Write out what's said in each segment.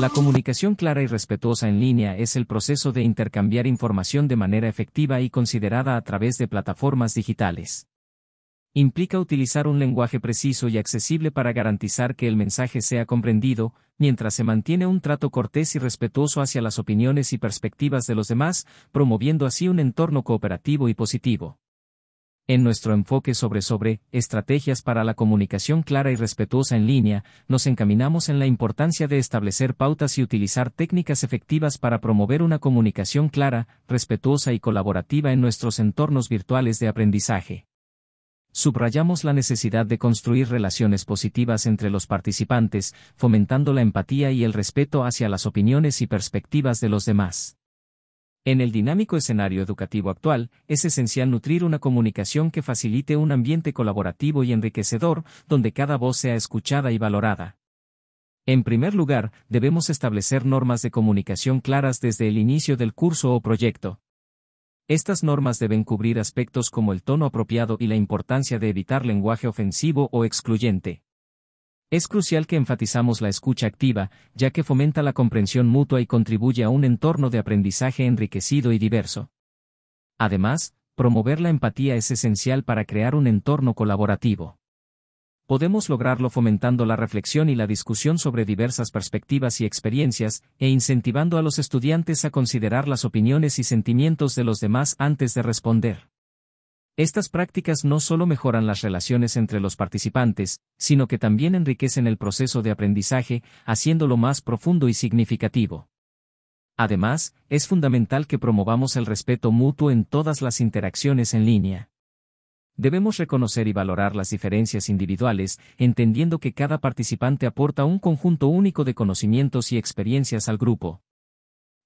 La comunicación clara y respetuosa en línea es el proceso de intercambiar información de manera efectiva y considerada a través de plataformas digitales. Implica utilizar un lenguaje preciso y accesible para garantizar que el mensaje sea comprendido, mientras se mantiene un trato cortés y respetuoso hacia las opiniones y perspectivas de los demás, promoviendo así un entorno cooperativo y positivo. En nuestro enfoque sobre sobre estrategias para la comunicación clara y respetuosa en línea, nos encaminamos en la importancia de establecer pautas y utilizar técnicas efectivas para promover una comunicación clara, respetuosa y colaborativa en nuestros entornos virtuales de aprendizaje. Subrayamos la necesidad de construir relaciones positivas entre los participantes, fomentando la empatía y el respeto hacia las opiniones y perspectivas de los demás. En el dinámico escenario educativo actual, es esencial nutrir una comunicación que facilite un ambiente colaborativo y enriquecedor, donde cada voz sea escuchada y valorada. En primer lugar, debemos establecer normas de comunicación claras desde el inicio del curso o proyecto. Estas normas deben cubrir aspectos como el tono apropiado y la importancia de evitar lenguaje ofensivo o excluyente. Es crucial que enfatizamos la escucha activa, ya que fomenta la comprensión mutua y contribuye a un entorno de aprendizaje enriquecido y diverso. Además, promover la empatía es esencial para crear un entorno colaborativo. Podemos lograrlo fomentando la reflexión y la discusión sobre diversas perspectivas y experiencias, e incentivando a los estudiantes a considerar las opiniones y sentimientos de los demás antes de responder. Estas prácticas no solo mejoran las relaciones entre los participantes, sino que también enriquecen el proceso de aprendizaje, haciéndolo más profundo y significativo. Además, es fundamental que promovamos el respeto mutuo en todas las interacciones en línea. Debemos reconocer y valorar las diferencias individuales, entendiendo que cada participante aporta un conjunto único de conocimientos y experiencias al grupo.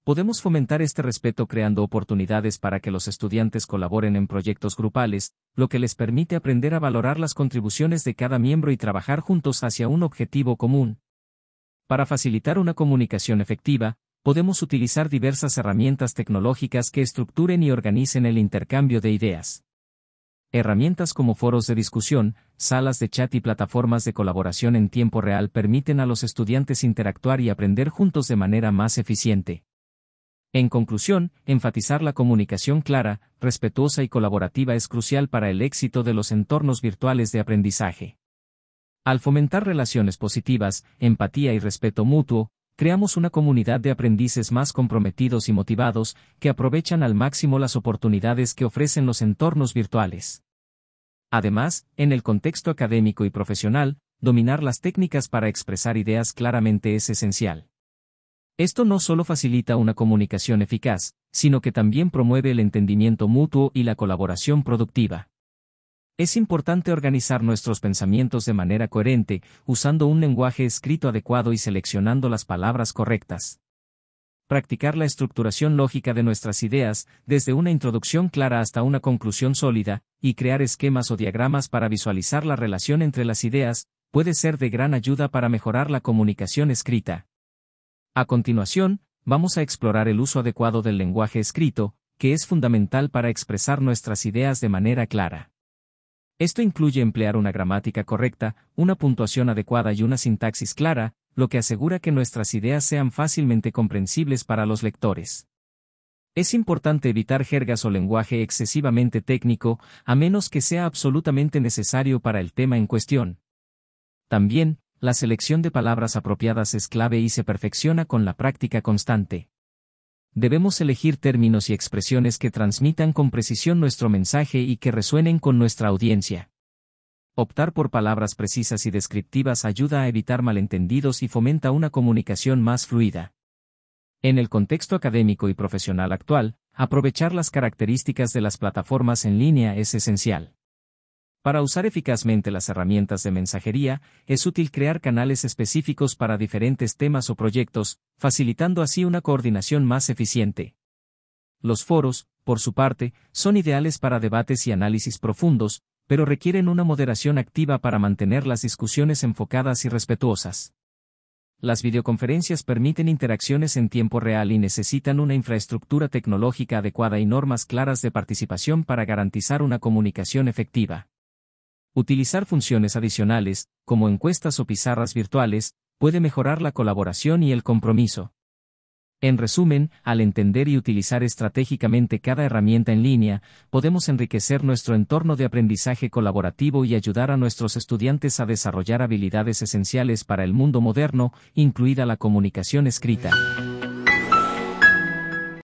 Podemos fomentar este respeto creando oportunidades para que los estudiantes colaboren en proyectos grupales, lo que les permite aprender a valorar las contribuciones de cada miembro y trabajar juntos hacia un objetivo común. Para facilitar una comunicación efectiva, podemos utilizar diversas herramientas tecnológicas que estructuren y organicen el intercambio de ideas. Herramientas como foros de discusión, salas de chat y plataformas de colaboración en tiempo real permiten a los estudiantes interactuar y aprender juntos de manera más eficiente. En conclusión, enfatizar la comunicación clara, respetuosa y colaborativa es crucial para el éxito de los entornos virtuales de aprendizaje. Al fomentar relaciones positivas, empatía y respeto mutuo, creamos una comunidad de aprendices más comprometidos y motivados, que aprovechan al máximo las oportunidades que ofrecen los entornos virtuales. Además, en el contexto académico y profesional, dominar las técnicas para expresar ideas claramente es esencial. Esto no solo facilita una comunicación eficaz, sino que también promueve el entendimiento mutuo y la colaboración productiva. Es importante organizar nuestros pensamientos de manera coherente, usando un lenguaje escrito adecuado y seleccionando las palabras correctas. Practicar la estructuración lógica de nuestras ideas, desde una introducción clara hasta una conclusión sólida, y crear esquemas o diagramas para visualizar la relación entre las ideas, puede ser de gran ayuda para mejorar la comunicación escrita. A continuación, vamos a explorar el uso adecuado del lenguaje escrito, que es fundamental para expresar nuestras ideas de manera clara. Esto incluye emplear una gramática correcta, una puntuación adecuada y una sintaxis clara, lo que asegura que nuestras ideas sean fácilmente comprensibles para los lectores. Es importante evitar jergas o lenguaje excesivamente técnico, a menos que sea absolutamente necesario para el tema en cuestión. También, la selección de palabras apropiadas es clave y se perfecciona con la práctica constante. Debemos elegir términos y expresiones que transmitan con precisión nuestro mensaje y que resuenen con nuestra audiencia. Optar por palabras precisas y descriptivas ayuda a evitar malentendidos y fomenta una comunicación más fluida. En el contexto académico y profesional actual, aprovechar las características de las plataformas en línea es esencial. Para usar eficazmente las herramientas de mensajería, es útil crear canales específicos para diferentes temas o proyectos, facilitando así una coordinación más eficiente. Los foros, por su parte, son ideales para debates y análisis profundos, pero requieren una moderación activa para mantener las discusiones enfocadas y respetuosas. Las videoconferencias permiten interacciones en tiempo real y necesitan una infraestructura tecnológica adecuada y normas claras de participación para garantizar una comunicación efectiva. Utilizar funciones adicionales, como encuestas o pizarras virtuales, puede mejorar la colaboración y el compromiso. En resumen, al entender y utilizar estratégicamente cada herramienta en línea, podemos enriquecer nuestro entorno de aprendizaje colaborativo y ayudar a nuestros estudiantes a desarrollar habilidades esenciales para el mundo moderno, incluida la comunicación escrita.